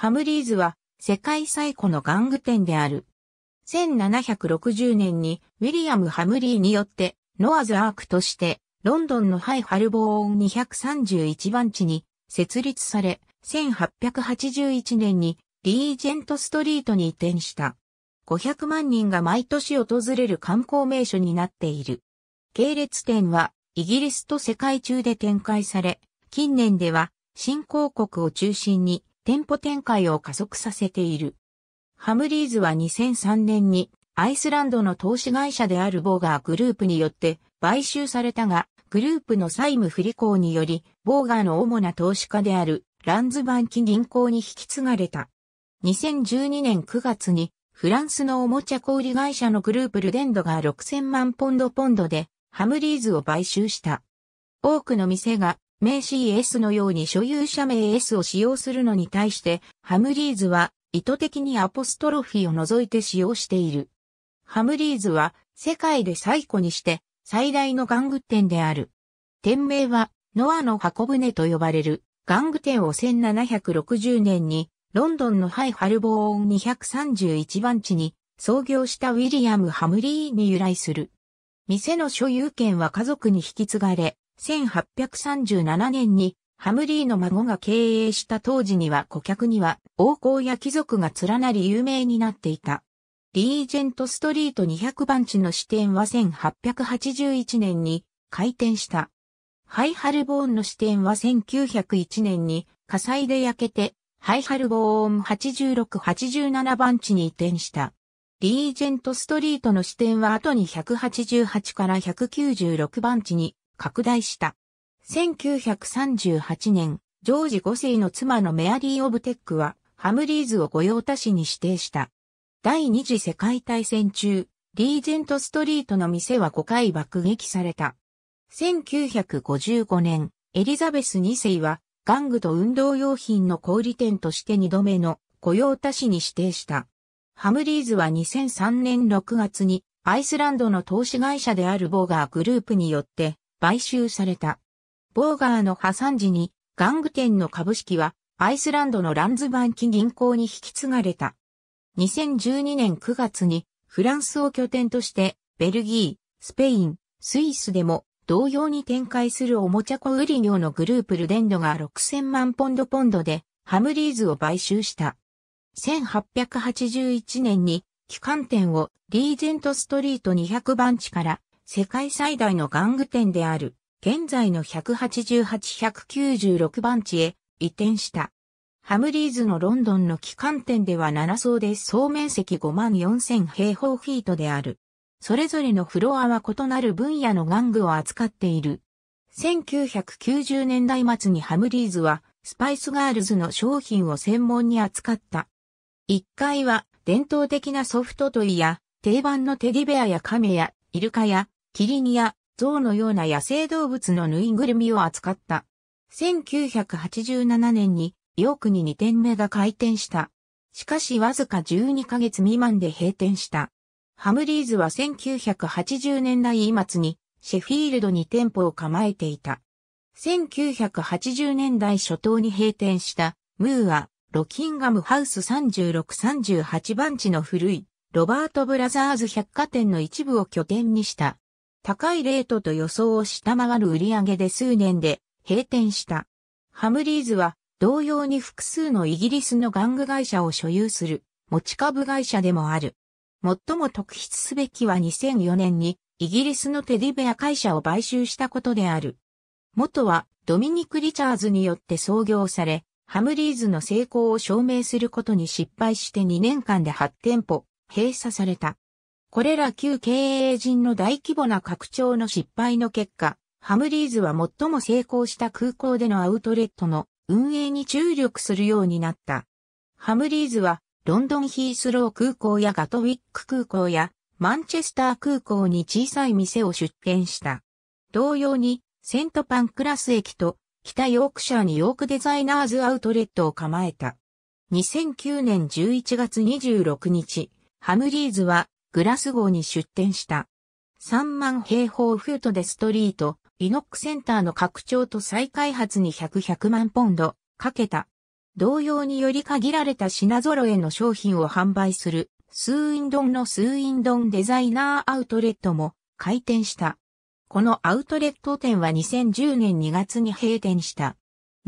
ハムリーズは世界最古の玩具店である。1760年にウィリアム・ハムリーによってノアズ・アークとしてロンドンのハイ・ハルボーン231番地に設立され、1881年にリージェントストリートに移転した。500万人が毎年訪れる観光名所になっている。系列店はイギリスと世界中で展開され、近年では新興国を中心に店舗展開を加速させている。ハムリーズは2003年にアイスランドの投資会社であるボーガーグループによって買収されたが、グループの債務不履行により、ボーガーの主な投資家であるランズバンキ銀行に引き継がれた。2012年9月にフランスのおもちゃ小売会社のグループルデンドが6000万ポンドポンドでハムリーズを買収した。多くの店が名詞 S のように所有者名 S を使用するのに対して、ハムリーズは意図的にアポストロフィーを除いて使用している。ハムリーズは世界で最古にして最大の玩具店である。店名はノアの箱舟と呼ばれる玩具店を1760年にロンドンのハイハルボーン231番地に創業したウィリアム・ハムリーに由来する。店の所有権は家族に引き継がれ、1837年にハムリーの孫が経営した当時には顧客には王侯や貴族が連なり有名になっていた。リージェントストリート200番地の支店は1881年に開店した。ハイハルボーンの支店は1901年に火災で焼けて、ハイハルボーン8687番地に移転した。リージェントストリートの支店は後に188から196番地に拡大した。1938年、ジョージ5世の妻のメアリー・オブテックは、ハムリーズを御用達に指定した。第二次世界大戦中、リーゼントストリートの店は5回爆撃された。1955年、エリザベス2世は、玩具と運動用品の小売店として2度目の御用達に指定した。ハムリーズは2003年6月に、アイスランドの投資会社であるボーガーグループによって、買収された。ボーガーの破産時に、玩具店の株式は、アイスランドのランズバンキ銀行に引き継がれた。2012年9月に、フランスを拠点として、ベルギー、スペイン、スイスでも、同様に展開するおもちゃ小売業のグループルデンドが6000万ポンドポンドで、ハムリーズを買収した。1881年に、機関店をリーゼントストリート200番地から世界最大の玩具店である、現在の188-196番地へ移転した。ハムリーズのロンドンの機関店では7層で総面積5万4000平方フィートである。それぞれのフロアは異なる分野の玩具を扱っている。1990年代末にハムリーズはスパイスガールズの商品を専門に扱った。1階は伝統的なソフトトイや定番のテディベアやカメやイルカやキリンや象のような野生動物のぬいぐるみを扱った。1987年にヨークに2店目が開店した。しかしわずか12ヶ月未満で閉店した。ハムリーズは1980年代末にシェフィールドに店舗を構えていた。1980年代初頭に閉店したムーア、ロキンガムハウス3638番地の古いロバートブラザーズ百貨店の一部を拠点にした高いレートと予想を下回る売り上げで数年で閉店した。ハムリーズは同様に複数のイギリスの玩具会社を所有する持ち株会社でもある。最も特筆すべきは2004年にイギリスのテディベア会社を買収したことである。元はドミニク・リチャーズによって創業され、ハムリーズの成功を証明することに失敗して2年間で8店舗閉鎖された。これら旧経営陣の大規模な拡張の失敗の結果、ハムリーズは最も成功した空港でのアウトレットの運営に注力するようになった。ハムリーズはロンドンヒースロー空港やガトウィック空港やマンチェスター空港に小さい店を出店した。同様にセントパンクラス駅と北ヨークシャーにヨークデザイナーズアウトレットを構えた。2009年11月26日、ハムリーズはグラスゴーに出店した。3万平方フートでストリート、イノックセンターの拡張と再開発に100、100万ポンドかけた。同様により限られた品揃えの商品を販売する、スーインドンのスーインドンデザイナーアウトレットも開店した。このアウトレット店は2010年2月に閉店した。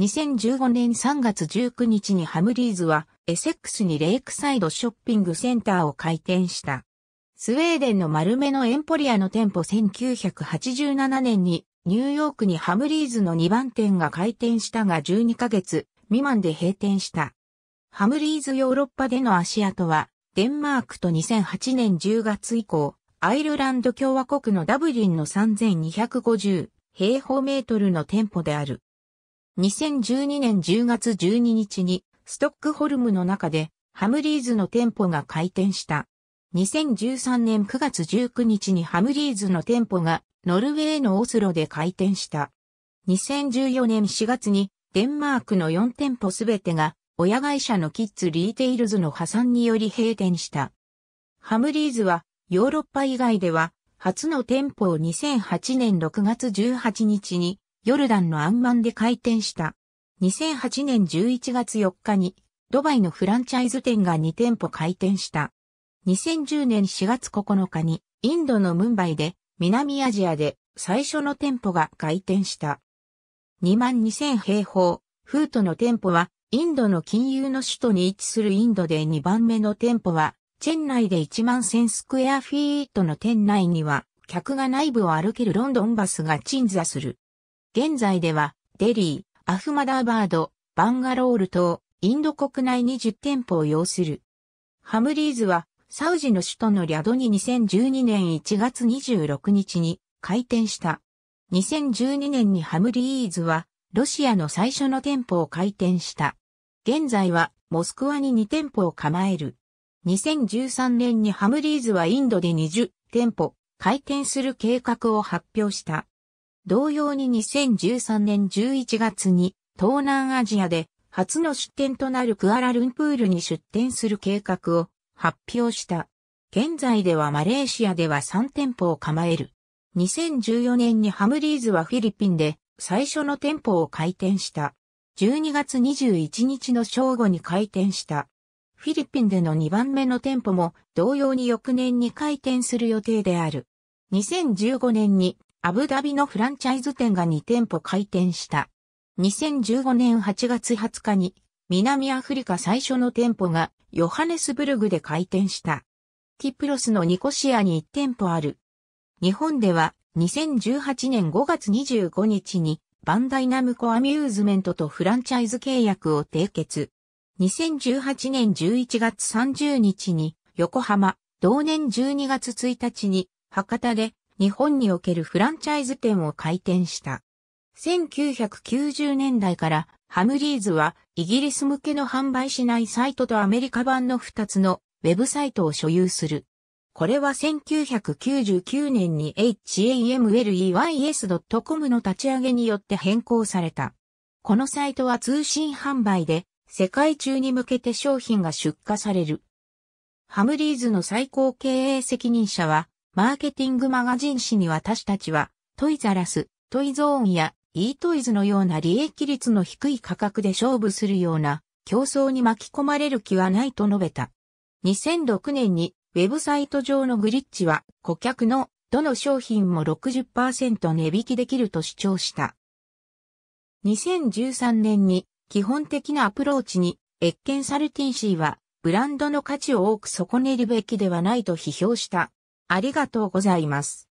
2015年3月19日にハムリーズはエセックスにレイクサイドショッピングセンターを開店した。スウェーデンの丸目のエンポリアの店舗1987年にニューヨークにハムリーズの2番店が開店したが12ヶ月未満で閉店した。ハムリーズヨーロッパでの足跡はデンマークと2008年10月以降アイルランド共和国のダブリンの3250平方メートルの店舗である。2012年10月12日にストックホルムの中でハムリーズの店舗が開店した。2013年9月19日にハムリーズの店舗がノルウェーのオスロで開店した。2014年4月にデンマークの4店舗すべてが親会社のキッズリーテイルズの破産により閉店した。ハムリーズはヨーロッパ以外では初の店舗を2008年6月18日にヨルダンのアンマンで開店した。2008年11月4日にドバイのフランチャイズ店が2店舗開店した。2010年4月9日にインドのムンバイで南アジアで最初の店舗が開店した。2万2000平方、フートの店舗はインドの金融の首都に位置するインドで2番目の店舗はチェン内で1万1000スクエアフィートの店内には客が内部を歩けるロンドンバスが鎮座する。現在ではデリー、アフマダーバード、バンガロール等、インド国内20店舗を要する。ハムリーズはサウジの首都のリャドに2012年1月26日に開店した。2012年にハムリーズはロシアの最初の店舗を開店した。現在はモスクワに2店舗を構える。2013年にハムリーズはインドで20店舗開店する計画を発表した。同様に2013年11月に東南アジアで初の出店となるクアラルンプールに出店する計画を発表した。現在ではマレーシアでは3店舗を構える。2014年にハムリーズはフィリピンで最初の店舗を開店した。12月21日の正午に開店した。フィリピンでの2番目の店舗も同様に翌年に開店する予定である。2015年にアブダビのフランチャイズ店が2店舗開店した。2015年8月20日に南アフリカ最初の店舗がヨハネスブルグで開店した。キプロスのニコシアに1店舗ある。日本では2018年5月25日にバンダイナムコアミューズメントとフランチャイズ契約を締結。2018年11月30日に横浜、同年12月1日に博多で日本におけるフランチャイズ店を開店した。1990年代からハムリーズはイギリス向けの販売しないサイトとアメリカ版の2つのウェブサイトを所有する。これは1999年に hamleys.com の立ち上げによって変更された。このサイトは通信販売で世界中に向けて商品が出荷される。ハムリーズの最高経営責任者はマーケティングマガジン誌に私たちはトイザラス、トイゾーンやイートイズのような利益率の低い価格で勝負するような競争に巻き込まれる気はないと述べた。2006年にウェブサイト上のグリッチは顧客のどの商品も60%値引きできると主張した。2013年に基本的なアプローチにエッケン・サルティンシーはブランドの価値を多く損ねるべきではないと批評した。ありがとうございます。